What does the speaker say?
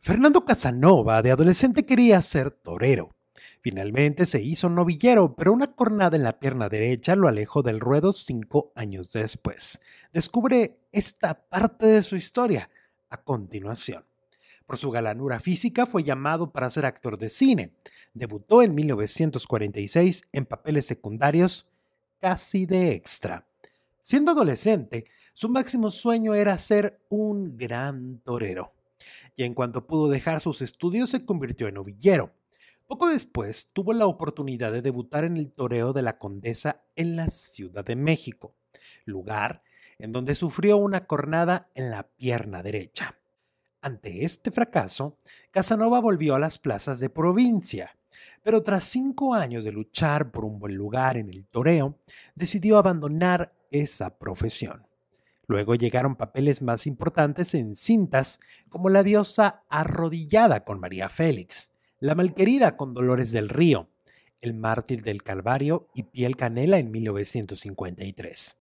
Fernando Casanova, de adolescente, quería ser torero. Finalmente se hizo novillero, pero una cornada en la pierna derecha lo alejó del ruedo cinco años después. Descubre esta parte de su historia a continuación. Por su galanura física fue llamado para ser actor de cine. Debutó en 1946 en papeles secundarios casi de extra. Siendo adolescente, su máximo sueño era ser un gran torero y en cuanto pudo dejar sus estudios se convirtió en ovillero. Poco después tuvo la oportunidad de debutar en el toreo de la Condesa en la Ciudad de México, lugar en donde sufrió una cornada en la pierna derecha. Ante este fracaso, Casanova volvió a las plazas de provincia, pero tras cinco años de luchar por un buen lugar en el toreo, decidió abandonar esa profesión. Luego llegaron papeles más importantes en cintas como La diosa arrodillada con María Félix, La malquerida con Dolores del Río, El mártir del Calvario y Piel Canela en 1953.